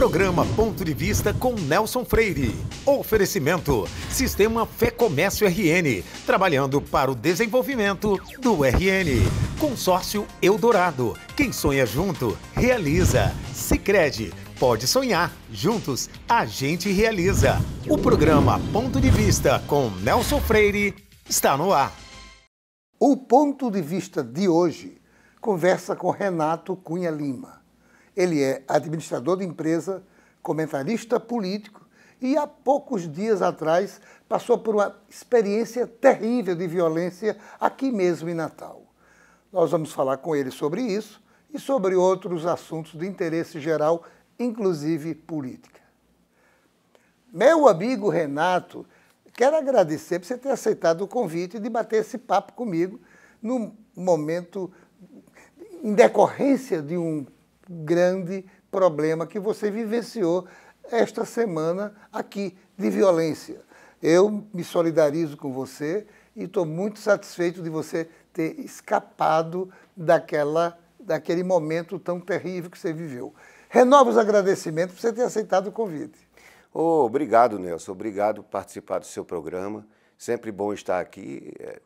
Programa Ponto de Vista com Nelson Freire. Oferecimento: Sistema Fé Comércio RN, trabalhando para o desenvolvimento do RN. Consórcio Eldorado. Quem sonha junto, realiza. Sicredi pode sonhar. Juntos, a gente realiza. O programa Ponto de Vista com Nelson Freire está no ar. O ponto de vista de hoje conversa com Renato Cunha Lima ele é administrador de empresa, comentarista político e há poucos dias atrás passou por uma experiência terrível de violência aqui mesmo em Natal. Nós vamos falar com ele sobre isso e sobre outros assuntos de interesse geral, inclusive política. Meu amigo Renato, quero agradecer por você ter aceitado o convite de bater esse papo comigo num momento em decorrência de um grande problema que você vivenciou esta semana aqui de violência. Eu me solidarizo com você e estou muito satisfeito de você ter escapado daquela, daquele momento tão terrível que você viveu. Renovo os agradecimentos por você ter aceitado o convite. Oh, obrigado, Nelson. Obrigado por participar do seu programa. Sempre bom estar aqui. É,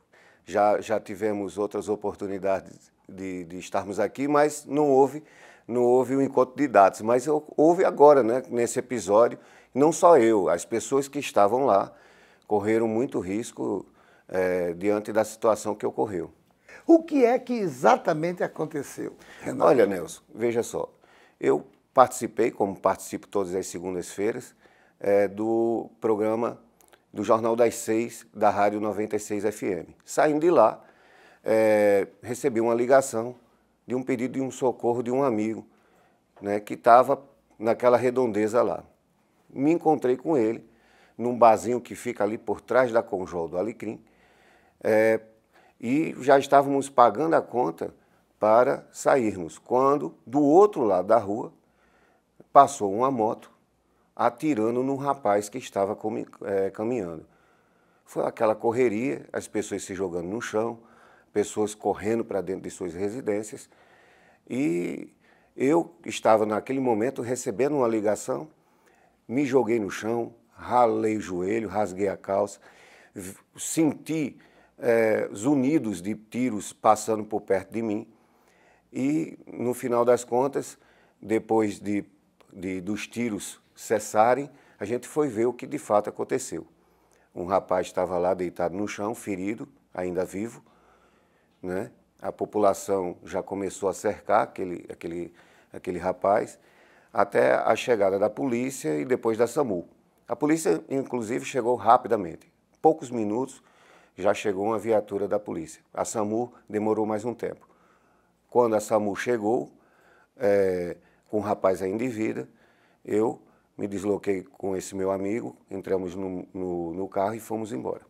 já, já tivemos outras oportunidades de, de estarmos aqui, mas não houve não houve o um encontro de dados mas houve agora, né, nesse episódio, não só eu, as pessoas que estavam lá correram muito risco é, diante da situação que ocorreu. O que é que exatamente aconteceu? Renato? Olha, Nelson, veja só. Eu participei, como participo todas as segundas-feiras, é, do programa do Jornal das Seis, da Rádio 96 FM. Saindo de lá, é, recebi uma ligação de um pedido de um socorro de um amigo, né, que estava naquela redondeza lá. Me encontrei com ele num barzinho que fica ali por trás da Conjol do Alecrim, é, e já estávamos pagando a conta para sairmos, quando do outro lado da rua passou uma moto atirando num rapaz que estava é, caminhando. Foi aquela correria, as pessoas se jogando no chão, pessoas correndo para dentro de suas residências. E eu estava, naquele momento, recebendo uma ligação, me joguei no chão, ralei o joelho, rasguei a calça, senti é, zunidos de tiros passando por perto de mim. E, no final das contas, depois de, de, dos tiros cessarem, a gente foi ver o que de fato aconteceu. Um rapaz estava lá deitado no chão, ferido, ainda vivo, né? A população já começou a cercar aquele, aquele, aquele rapaz, até a chegada da polícia e depois da SAMU. A polícia, inclusive, chegou rapidamente. Poucos minutos já chegou uma viatura da polícia. A SAMU demorou mais um tempo. Quando a SAMU chegou, é, com o rapaz ainda em vida, eu me desloquei com esse meu amigo, entramos no, no, no carro e fomos embora.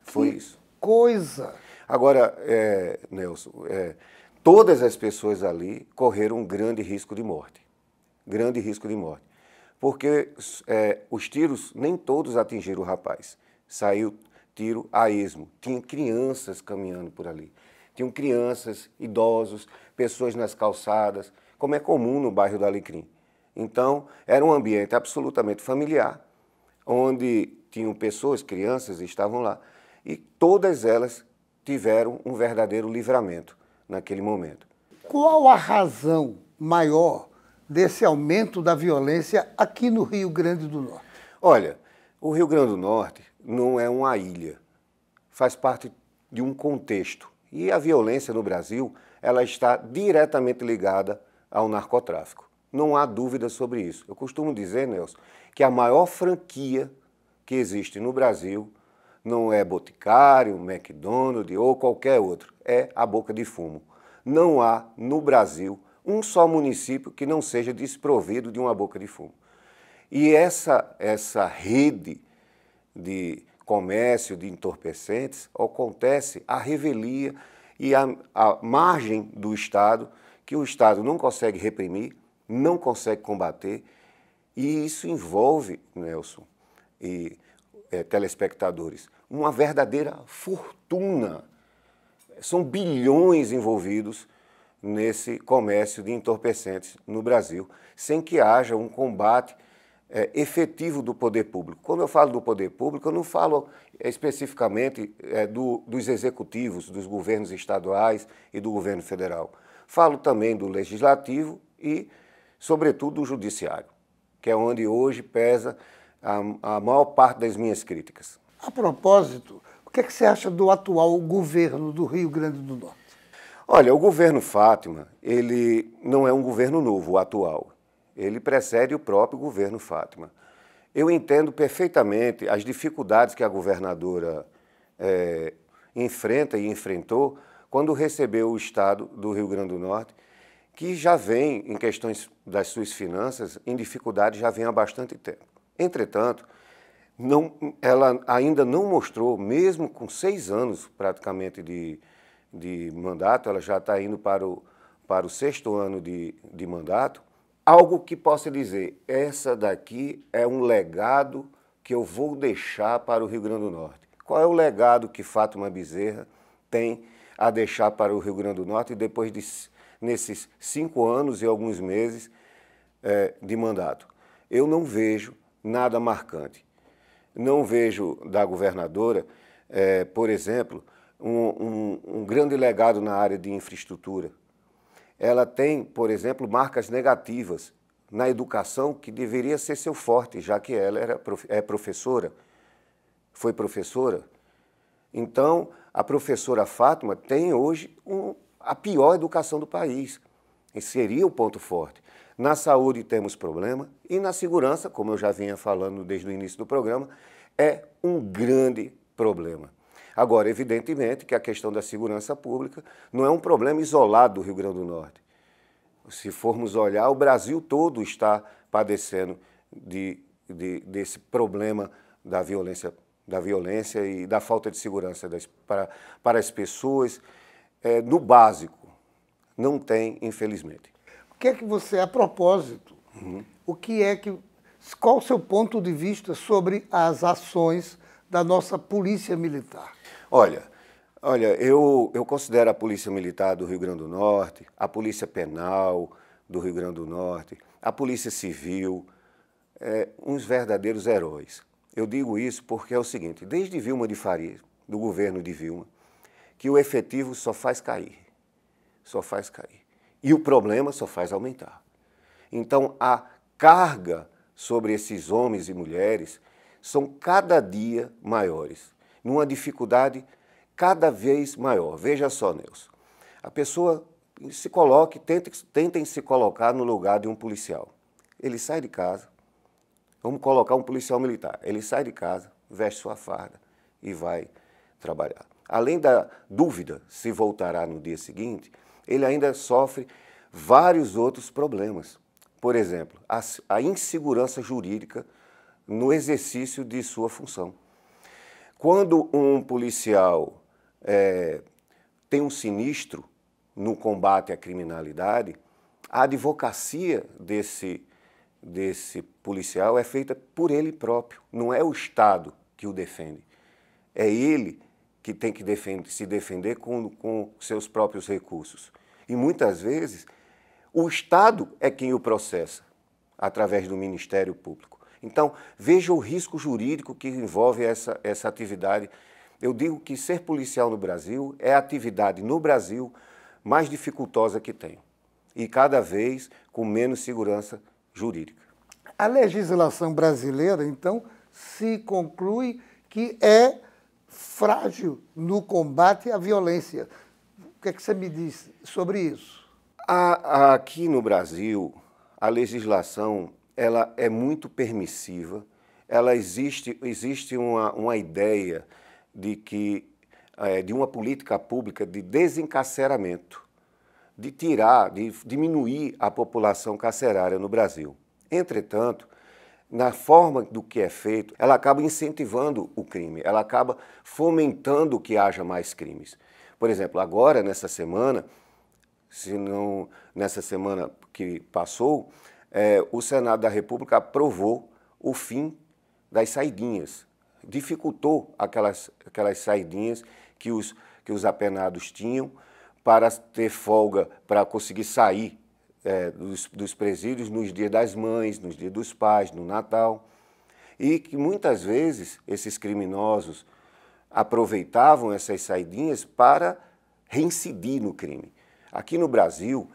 Foi que isso. Coisa! Agora, é, Nelson, é, todas as pessoas ali correram um grande risco de morte. Grande risco de morte. Porque é, os tiros, nem todos atingiram o rapaz. Saiu tiro a esmo. Tinha crianças caminhando por ali. Tinham crianças, idosos, pessoas nas calçadas, como é comum no bairro do Alecrim. Então, era um ambiente absolutamente familiar, onde tinham pessoas, crianças, estavam lá. E todas elas tiveram um verdadeiro livramento naquele momento. Qual a razão maior desse aumento da violência aqui no Rio Grande do Norte? Olha, o Rio Grande do Norte não é uma ilha, faz parte de um contexto. E a violência no Brasil, ela está diretamente ligada ao narcotráfico. Não há dúvida sobre isso. Eu costumo dizer, Nelson, que a maior franquia que existe no Brasil não é Boticário, McDonald's ou qualquer outro. É a boca de fumo. Não há no Brasil um só município que não seja desprovido de uma boca de fumo. E essa, essa rede de comércio de entorpecentes acontece à revelia e à, a margem do Estado, que o Estado não consegue reprimir, não consegue combater, e isso envolve, Nelson e é, telespectadores, uma verdadeira fortuna. São bilhões envolvidos nesse comércio de entorpecentes no Brasil, sem que haja um combate é, efetivo do poder público. Quando eu falo do poder público, eu não falo é, especificamente é, do, dos executivos, dos governos estaduais e do governo federal. Falo também do legislativo e, sobretudo, do judiciário, que é onde hoje pesa a, a maior parte das minhas críticas. A propósito, o que, é que você acha do atual governo do Rio Grande do Norte? Olha, o governo Fátima, ele não é um governo novo, o atual. Ele precede o próprio governo Fátima. Eu entendo perfeitamente as dificuldades que a governadora é, enfrenta e enfrentou quando recebeu o Estado do Rio Grande do Norte, que já vem, em questões das suas finanças, em dificuldade já vem há bastante tempo. Entretanto, não, ela ainda não mostrou, mesmo com seis anos praticamente de, de mandato, ela já está indo para o, para o sexto ano de, de mandato, algo que possa dizer, essa daqui é um legado que eu vou deixar para o Rio Grande do Norte. Qual é o legado que Fátima Bezerra tem a deixar para o Rio Grande do Norte depois de, nesses cinco anos e alguns meses é, de mandato? Eu não vejo nada marcante. Não vejo da governadora, é, por exemplo, um, um, um grande legado na área de infraestrutura. Ela tem, por exemplo, marcas negativas na educação que deveria ser seu forte, já que ela era, é professora, foi professora. Então, a professora Fátima tem hoje um, a pior educação do país seria o ponto forte. Na saúde temos problema e na segurança, como eu já vinha falando desde o início do programa, é um grande problema. Agora, evidentemente que a questão da segurança pública não é um problema isolado do Rio Grande do Norte. Se formos olhar, o Brasil todo está padecendo de, de desse problema da violência, da violência e da falta de segurança das, para, para as pessoas. É, no básico, não tem, infelizmente. O que é que você, a propósito, uhum. o que é que. Qual o seu ponto de vista sobre as ações da nossa polícia militar? Olha, olha, eu, eu considero a Polícia Militar do Rio Grande do Norte, a Polícia Penal do Rio Grande do Norte, a Polícia Civil, é, uns verdadeiros heróis. Eu digo isso porque é o seguinte: desde Vilma de Faria, do governo de Vilma, que o efetivo só faz cair só faz cair. E o problema só faz aumentar. Então, a carga sobre esses homens e mulheres são cada dia maiores, numa dificuldade cada vez maior. Veja só, Nelson. A pessoa se coloque, tentem, tentem se colocar no lugar de um policial. Ele sai de casa, vamos colocar um policial militar. Ele sai de casa, veste sua farda e vai trabalhar. Além da dúvida se voltará no dia seguinte, ele ainda sofre vários outros problemas. Por exemplo, a, a insegurança jurídica no exercício de sua função. Quando um policial é, tem um sinistro no combate à criminalidade, a advocacia desse, desse policial é feita por ele próprio, não é o Estado que o defende. É ele que tem que defender, se defender com, com seus próprios recursos. E muitas vezes o Estado é quem o processa, através do Ministério Público. Então, veja o risco jurídico que envolve essa, essa atividade. Eu digo que ser policial no Brasil é a atividade no Brasil mais dificultosa que tem e cada vez com menos segurança jurídica. A legislação brasileira, então, se conclui que é frágil no combate à violência. O que é que você me diz sobre isso? aqui no Brasil, a legislação ela é muito permissiva. Ela existe, existe uma, uma ideia de que é, de uma política pública de desencarceramento, de tirar, de diminuir a população carcerária no Brasil. Entretanto, na forma do que é feito, ela acaba incentivando o crime, ela acaba fomentando que haja mais crimes. Por exemplo, agora, nessa semana, se não nessa semana que passou, é, o Senado da República aprovou o fim das saidinhas, dificultou aquelas, aquelas saidinhas que os, que os apenados tinham para ter folga, para conseguir sair é, dos, dos presídios nos dias das mães, nos dias dos pais, no Natal. E que muitas vezes esses criminosos aproveitavam essas saidinhas para reincidir no crime. Aqui no Brasil,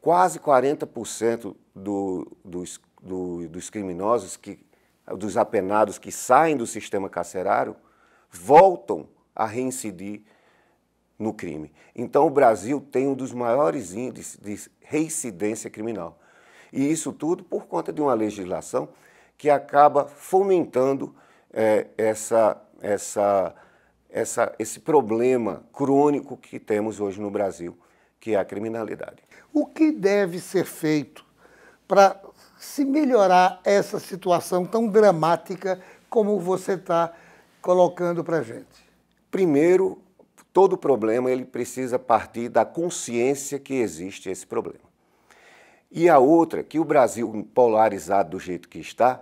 quase 40% do, dos, do, dos criminosos, que, dos apenados que saem do sistema carcerário, voltam a reincidir no crime. Então, o Brasil tem um dos maiores índices de reincidência criminal. E isso tudo por conta de uma legislação que acaba fomentando é, essa, essa, essa, esse problema crônico que temos hoje no Brasil, que é a criminalidade. O que deve ser feito para se melhorar essa situação tão dramática como você está colocando para gente? Primeiro, todo problema ele precisa partir da consciência que existe esse problema. E a outra, que o Brasil polarizado do jeito que está,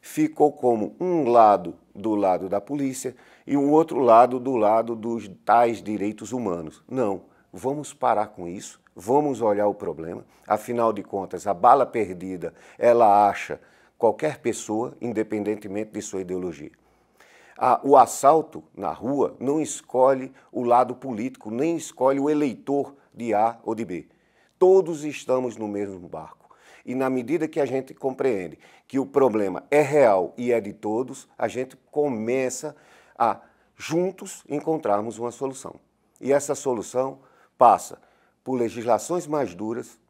ficou como um lado do lado da polícia e um outro lado do lado dos tais direitos humanos. Não, vamos parar com isso, vamos olhar o problema. Afinal de contas, a bala perdida, ela acha qualquer pessoa, independentemente de sua ideologia a, o assalto na rua não escolhe o lado político, nem escolhe o eleitor de A ou de B. Todos estamos no mesmo barco. E na medida que a gente compreende que o problema é real e é de todos, a gente começa a juntos encontrarmos uma solução. E essa solução passa por legislações mais duras,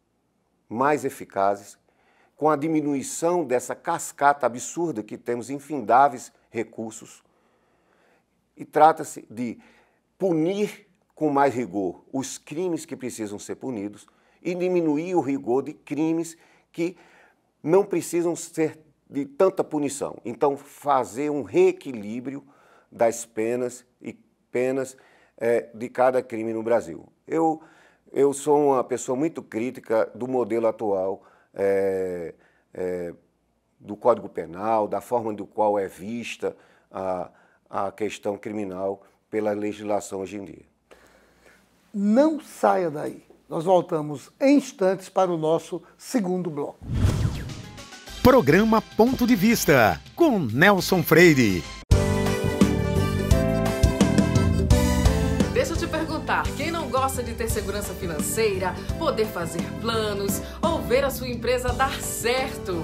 mais eficazes, com a diminuição dessa cascata absurda que temos infindáveis recursos e trata-se de punir com mais rigor os crimes que precisam ser punidos e diminuir o rigor de crimes que não precisam ser de tanta punição. Então, fazer um reequilíbrio das penas e penas é, de cada crime no Brasil. Eu, eu sou uma pessoa muito crítica do modelo atual é, é, do Código Penal, da forma do qual é vista a a questão criminal pela legislação hoje em dia. Não saia daí. Nós voltamos em instantes para o nosso segundo bloco. Programa Ponto de Vista com Nelson Freire. Deixa eu te perguntar, quem não gosta de ter segurança financeira, poder fazer planos ou ver a sua empresa dar certo?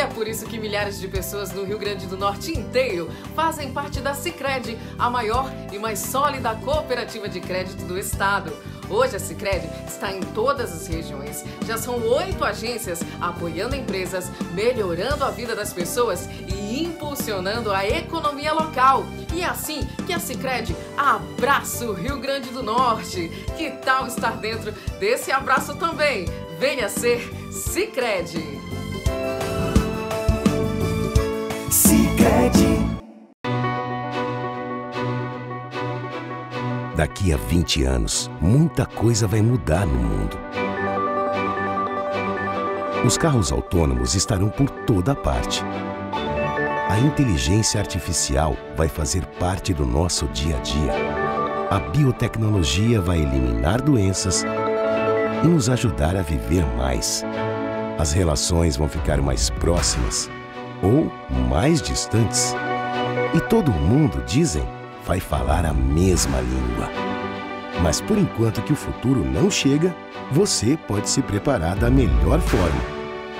é por isso que milhares de pessoas no Rio Grande do Norte inteiro fazem parte da Cicred, a maior e mais sólida cooperativa de crédito do estado. Hoje a Cicred está em todas as regiões. Já são oito agências apoiando empresas, melhorando a vida das pessoas e impulsionando a economia local. E é assim que a Cicred abraça o Rio Grande do Norte. Que tal estar dentro desse abraço também? Venha ser Sicredi. Daqui a 20 anos, muita coisa vai mudar no mundo. Os carros autônomos estarão por toda parte. A inteligência artificial vai fazer parte do nosso dia a dia. A biotecnologia vai eliminar doenças e nos ajudar a viver mais. As relações vão ficar mais próximas ou mais distantes. E todo mundo, dizem, vai falar a mesma língua. Mas por enquanto que o futuro não chega, você pode se preparar da melhor forma,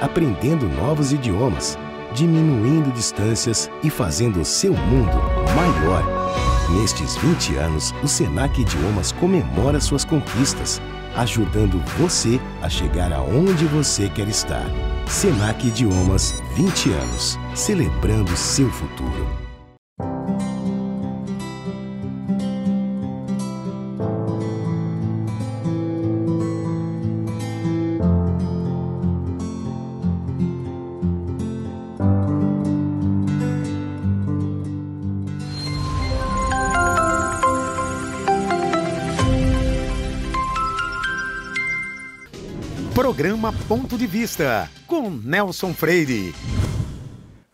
aprendendo novos idiomas, diminuindo distâncias e fazendo o seu mundo maior. Nestes 20 anos, o Senac Idiomas comemora suas conquistas ajudando você a chegar aonde você quer estar. Senac Idiomas, 20 anos, celebrando seu futuro. Ponto de Vista, com Nelson Freire.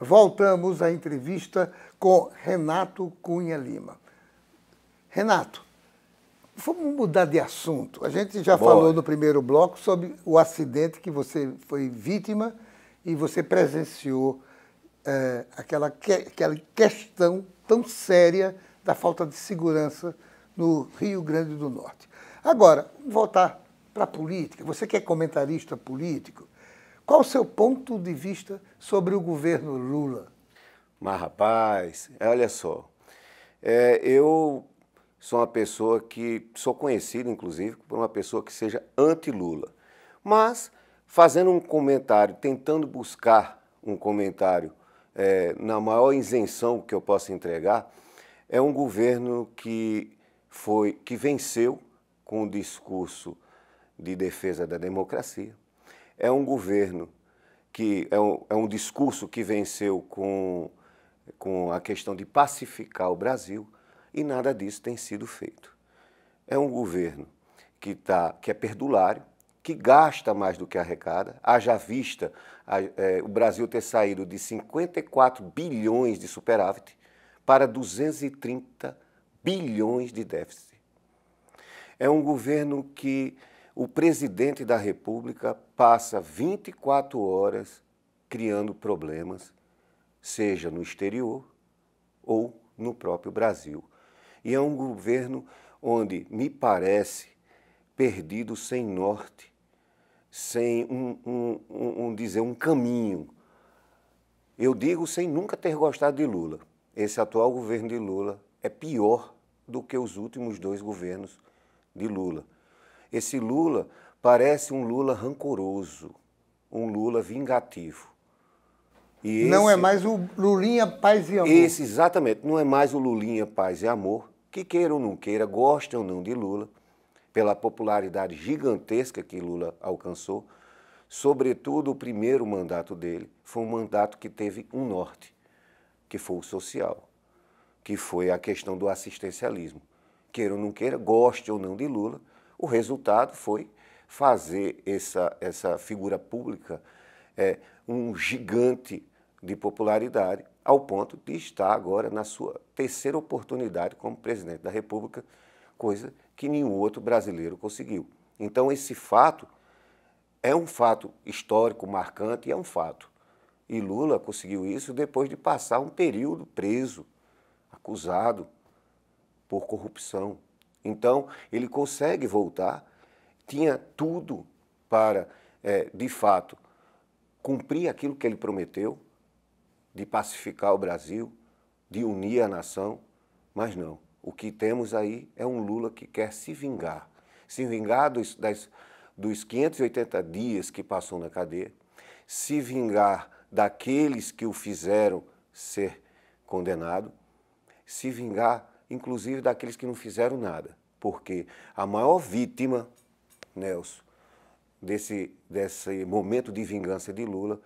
Voltamos à entrevista com Renato Cunha Lima. Renato, vamos mudar de assunto. A gente já Boa. falou no primeiro bloco sobre o acidente que você foi vítima e você presenciou é, aquela, que, aquela questão tão séria da falta de segurança no Rio Grande do Norte. Agora, voltar para a política, você que é comentarista político, qual o seu ponto de vista sobre o governo Lula? Mas, rapaz, é, olha só, é, eu sou uma pessoa que sou conhecido, inclusive, por uma pessoa que seja anti-Lula. Mas, fazendo um comentário, tentando buscar um comentário é, na maior isenção que eu possa entregar, é um governo que foi que venceu com o discurso de defesa da democracia. É um governo que é um, é um discurso que venceu com, com a questão de pacificar o Brasil e nada disso tem sido feito. É um governo que, tá, que é perdulário, que gasta mais do que arrecada, haja vista a, é, o Brasil ter saído de 54 bilhões de superávit para 230 bilhões de déficit. É um governo que o presidente da República passa 24 horas criando problemas, seja no exterior ou no próprio Brasil. E é um governo onde, me parece, perdido sem norte, sem um, um, um, um dizer um caminho. Eu digo sem nunca ter gostado de Lula. Esse atual governo de Lula é pior do que os últimos dois governos de Lula. Esse Lula parece um Lula rancoroso, um Lula vingativo. E não é mais o Lulinha Paz e Amor. Esse, exatamente, não é mais o Lulinha Paz e Amor, que queira ou não queira, goste ou não de Lula, pela popularidade gigantesca que Lula alcançou, sobretudo o primeiro mandato dele foi um mandato que teve um norte, que foi o social, que foi a questão do assistencialismo. Queira ou não queira, goste ou não de Lula, o resultado foi fazer essa, essa figura pública é, um gigante de popularidade, ao ponto de estar agora na sua terceira oportunidade como presidente da República, coisa que nenhum outro brasileiro conseguiu. Então, esse fato é um fato histórico, marcante, e é um fato. E Lula conseguiu isso depois de passar um período preso, acusado por corrupção. Então, ele consegue voltar, tinha tudo para, é, de fato, cumprir aquilo que ele prometeu, de pacificar o Brasil, de unir a nação, mas não. O que temos aí é um Lula que quer se vingar. Se vingar dos, das, dos 580 dias que passou na cadeia, se vingar daqueles que o fizeram ser condenado, se vingar inclusive daqueles que não fizeram nada. Porque a maior vítima, Nelson, desse, desse momento de vingança de Lula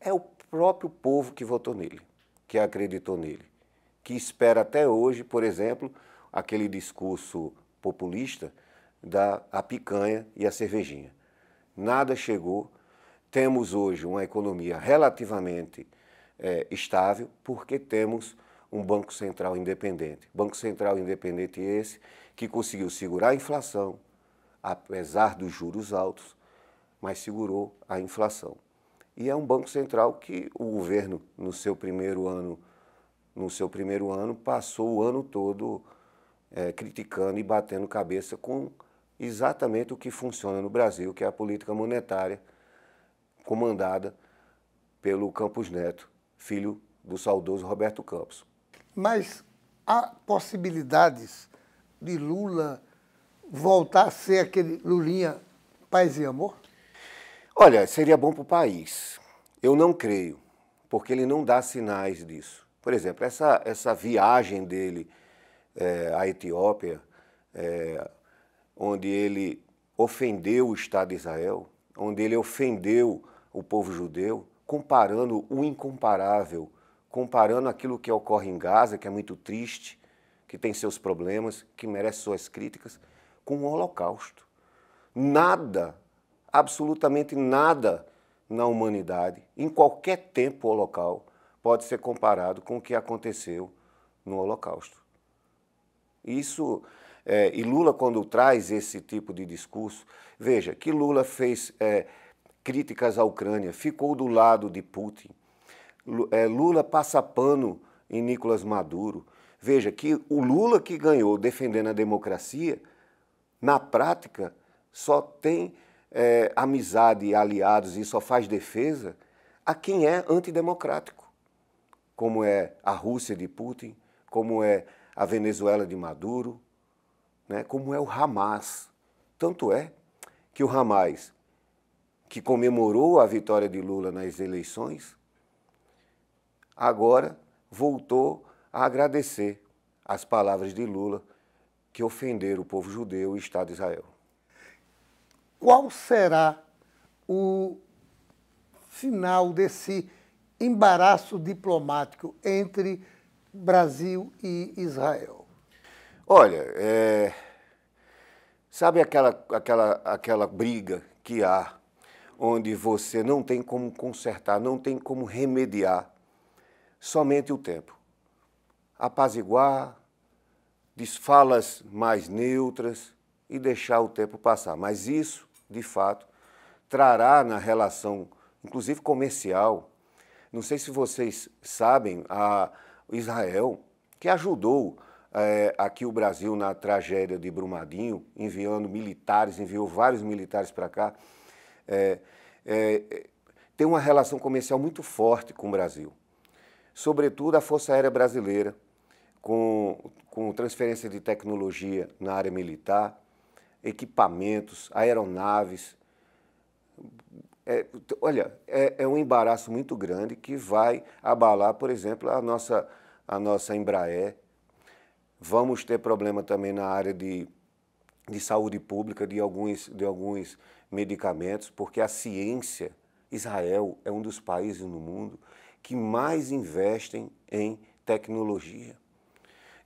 é o próprio povo que votou nele, que acreditou nele, que espera até hoje, por exemplo, aquele discurso populista da a picanha e a cervejinha. Nada chegou. Temos hoje uma economia relativamente é, estável porque temos um Banco Central independente. Banco Central independente é esse que conseguiu segurar a inflação, apesar dos juros altos, mas segurou a inflação. E é um Banco Central que o governo, no seu primeiro ano, no seu primeiro ano passou o ano todo é, criticando e batendo cabeça com exatamente o que funciona no Brasil, que é a política monetária comandada pelo Campos Neto, filho do saudoso Roberto Campos mas há possibilidades de Lula voltar a ser aquele Lulinha paz e amor? Olha, seria bom para o país. Eu não creio, porque ele não dá sinais disso. Por exemplo, essa, essa viagem dele é, à Etiópia, é, onde ele ofendeu o Estado de Israel, onde ele ofendeu o povo judeu, comparando o incomparável comparando aquilo que ocorre em Gaza, que é muito triste, que tem seus problemas, que merece suas críticas, com o Holocausto. Nada, absolutamente nada na humanidade, em qualquer tempo ou local, pode ser comparado com o que aconteceu no Holocausto. Isso é, e Lula quando traz esse tipo de discurso, veja que Lula fez é, críticas à Ucrânia, ficou do lado de Putin, é, Lula passa pano em Nicolas Maduro. Veja que o Lula que ganhou defendendo a democracia, na prática, só tem é, amizade e aliados e só faz defesa a quem é antidemocrático, como é a Rússia de Putin, como é a Venezuela de Maduro, né, como é o Hamas. Tanto é que o Hamas, que comemorou a vitória de Lula nas eleições, agora voltou a agradecer as palavras de Lula que ofenderam o povo judeu e o Estado de Israel. Qual será o final desse embaraço diplomático entre Brasil e Israel? Olha, é... sabe aquela, aquela, aquela briga que há onde você não tem como consertar, não tem como remediar somente o tempo. Apaziguar, desfalas mais neutras e deixar o tempo passar. Mas isso, de fato, trará na relação, inclusive comercial, não sei se vocês sabem, a Israel, que ajudou é, aqui o Brasil na tragédia de Brumadinho, enviando militares, enviou vários militares para cá, é, é, tem uma relação comercial muito forte com o Brasil sobretudo a Força Aérea Brasileira, com, com transferência de tecnologia na área militar, equipamentos, aeronaves. É, olha, é, é, um embaraço muito grande que vai abalar, por exemplo, a nossa, a nossa Embraer. Vamos ter problema também na área de, de saúde pública de alguns, de alguns medicamentos, porque a ciência, Israel é um dos países no mundo que mais investem em tecnologia.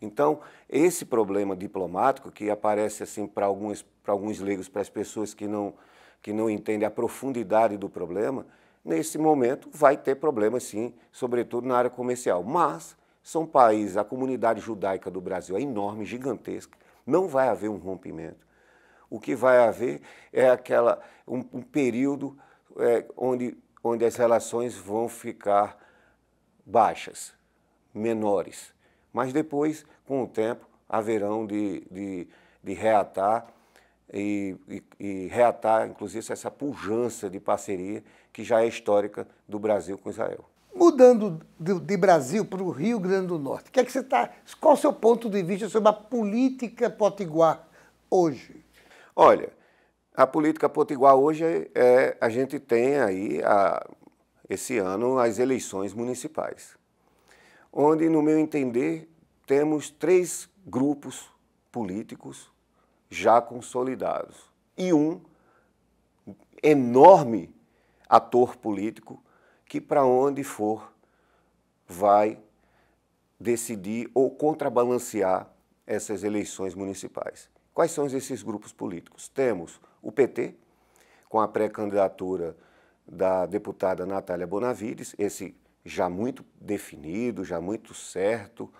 Então, esse problema diplomático que aparece assim para alguns para alguns leigos, para as pessoas que não que não entendem a profundidade do problema, nesse momento vai ter problemas sim, sobretudo na área comercial. Mas são países, a comunidade judaica do Brasil é enorme, gigantesca, não vai haver um rompimento. O que vai haver é aquela um, um período é, onde, onde as relações vão ficar baixas, menores. Mas depois, com o tempo, haverão de, de, de reatar e, e, e, reatar, inclusive, essa pujança de parceria que já é histórica do Brasil com Israel. Mudando de, de Brasil para o Rio Grande do Norte, que é que você tá, qual é o seu ponto de vista sobre a política potiguar hoje? Olha, a política potiguar hoje é, é a gente tem aí a, esse ano as eleições municipais, onde, no meu entender, temos três grupos políticos já consolidados e um enorme ator político que, para onde for, vai decidir ou contrabalancear essas eleições municipais. Quais são esses grupos políticos? Temos o PT, com a pré-candidatura da deputada Natália Bonavides, esse já muito definido, já muito certo.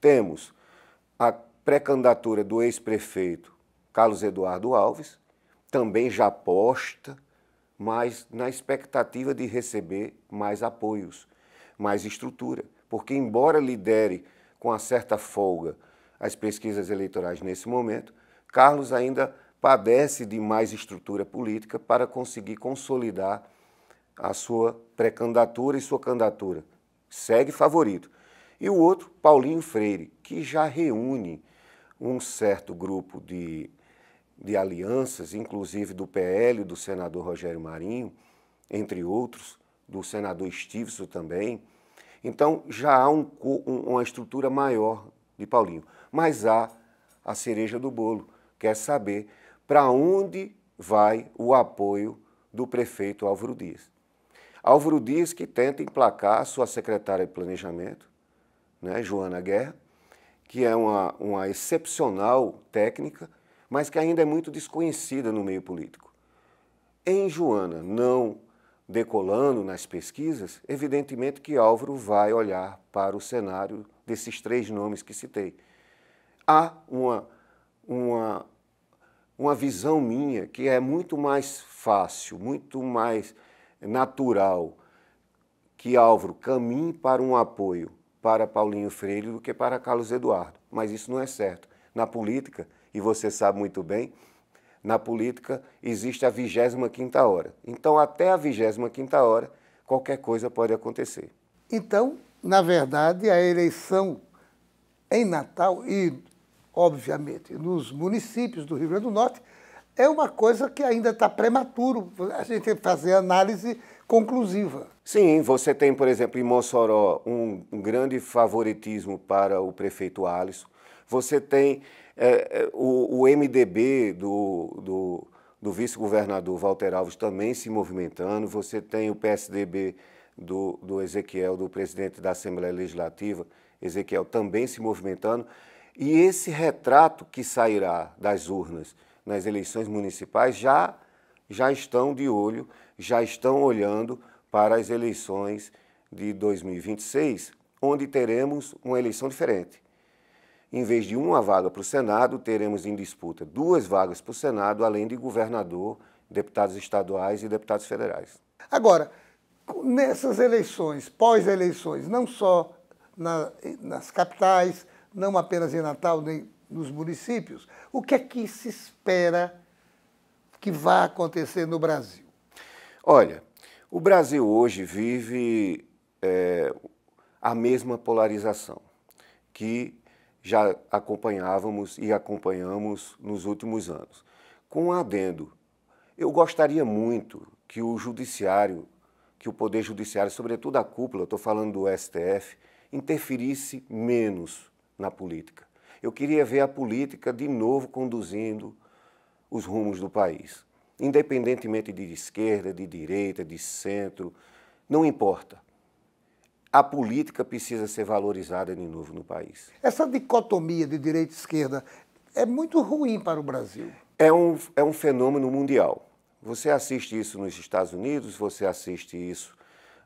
Temos a pré-candidatura do ex-prefeito Carlos Eduardo Alves, também já posta, mas na expectativa de receber mais apoios, mais estrutura. Porque, embora lidere com uma certa folga as pesquisas eleitorais nesse momento, Carlos ainda padece de mais estrutura política para conseguir consolidar a sua pré-candidatura e sua candidatura. Segue favorito. E o outro, Paulinho Freire, que já reúne um certo grupo de, de alianças, inclusive do PL, do senador Rogério Marinho, entre outros, do senador Stevenson também. Então já há um, um, uma estrutura maior de Paulinho. Mas há a cereja do bolo, quer é saber para onde vai o apoio do prefeito Álvaro Dias. Álvaro Dias, que tenta emplacar sua secretária de Planejamento, né, Joana Guerra, que é uma, uma excepcional técnica, mas que ainda é muito desconhecida no meio político. Em Joana não decolando nas pesquisas, evidentemente que Álvaro vai olhar para o cenário desses três nomes que citei. Há uma, uma, uma visão minha que é muito mais fácil, muito mais é natural que Álvaro caminhe para um apoio para Paulinho Freire do que para Carlos Eduardo. Mas isso não é certo. Na política, e você sabe muito bem, na política existe a 25ª hora. Então, até a 25ª hora, qualquer coisa pode acontecer. Então, na verdade, a eleição em Natal e, obviamente, nos municípios do Rio Grande do Norte é uma coisa que ainda está prematuro a gente fazer análise conclusiva. Sim, você tem, por exemplo, em Mossoró, um, grande favoritismo para o prefeito Alisson. Você tem é, é o, o, MDB do, do, do vice-governador Walter Alves também se movimentando. Você tem o PSDB do, do Ezequiel, do presidente da Assembleia Legislativa, Ezequiel, também se movimentando. E esse retrato que sairá das urnas nas eleições municipais já, já estão de olho, já estão olhando para as eleições de 2026, onde teremos uma eleição diferente. Em vez de uma vaga para o Senado, teremos em disputa duas vagas para o Senado, além de governador, deputados estaduais e deputados federais. Agora, nessas eleições, pós-eleições, não só na, nas capitais, não apenas em Natal, nem nos municípios. O que é que se espera que vá acontecer no Brasil? Olha, o Brasil hoje vive é, a mesma polarização que já acompanhávamos e acompanhamos nos últimos anos. Com um adendo, eu gostaria muito que o judiciário, que o poder judiciário, sobretudo a cúpula, estou falando do STF, interferisse menos na política. Eu queria ver a política de novo conduzindo os rumos do país. Independentemente de esquerda, de direita, de centro, não importa. A política precisa ser valorizada de novo no país. Essa dicotomia de direita e esquerda é muito ruim para o Brasil. É um, é um fenômeno mundial. Você assiste isso nos Estados Unidos, você assiste isso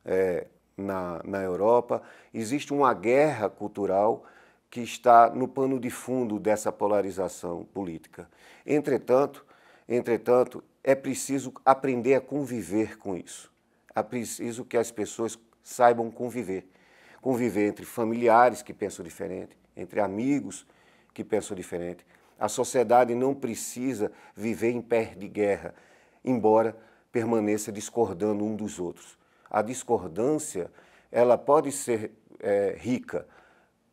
é, na, na Europa. Existe uma guerra cultural que está no pano de fundo dessa polarização política. Entretanto, entretanto, é preciso aprender a conviver com isso. É preciso que as pessoas saibam conviver. Conviver entre familiares que pensam diferente, entre amigos que pensam diferente. A sociedade não precisa viver em pé de guerra, embora permaneça discordando um dos outros. A discordância ela pode ser é, rica,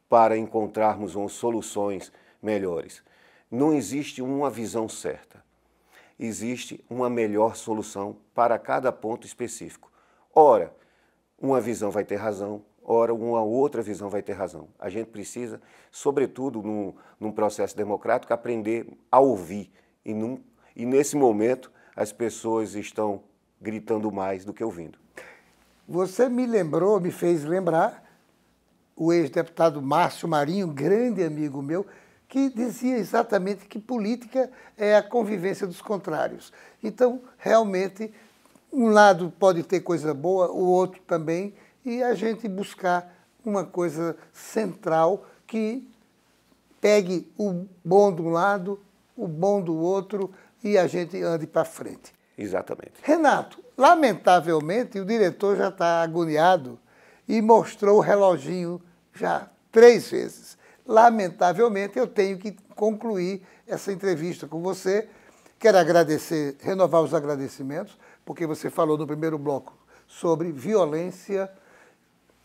para encontrarmos soluções melhores. Não existe uma visão certa. Existe uma melhor solução para cada ponto específico. Ora, uma visão vai ter razão, ora, uma outra visão vai ter razão. A gente precisa, sobretudo num, num processo democrático, aprender a ouvir. E, num, e nesse momento, as pessoas estão gritando mais do que ouvindo. Você me lembrou, me fez lembrar o ex-deputado Márcio Marinho, grande amigo meu, que dizia exatamente que política é a convivência dos contrários. Então, realmente, um lado pode ter coisa boa, o outro também, e a gente buscar uma coisa central que pegue o bom de um lado, o bom do outro e a gente ande para frente. Exatamente. Renato, lamentavelmente o diretor já está agoniado e mostrou o reloginho já três vezes. Lamentavelmente, eu tenho que concluir essa entrevista com você. Quero agradecer, renovar os agradecimentos, porque você falou no primeiro bloco sobre violência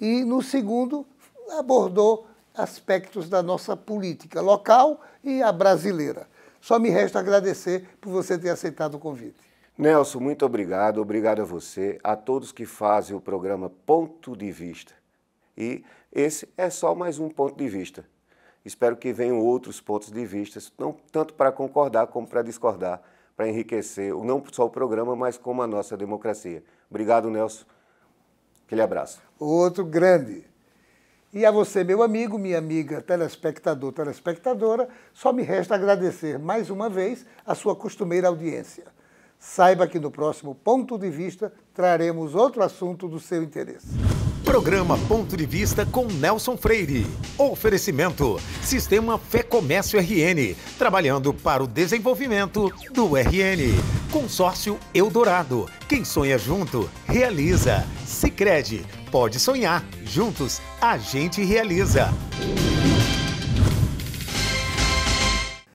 e no segundo abordou aspectos da nossa política local e a brasileira. Só me resta agradecer por você ter aceitado o convite. Nelson, muito obrigado. Obrigado a você, a todos que fazem o programa Ponto de Vista. E esse é só mais um ponto de vista. Espero que venham outros pontos de vista, não tanto para concordar como para discordar, para enriquecer não só o programa, mas como a nossa democracia. Obrigado, Nelson. Aquele abraço. Outro grande. E a você, meu amigo, minha amiga, telespectador, telespectadora, só me resta agradecer mais uma vez a sua costumeira audiência. Saiba que no próximo Ponto de Vista traremos outro assunto do seu interesse. Programa Ponto de Vista com Nelson Freire. Oferecimento: Sistema Fé Comércio RN, trabalhando para o desenvolvimento do RN. Consórcio Eldorado. Quem sonha junto, realiza. Sicredi, pode sonhar. Juntos, a gente realiza.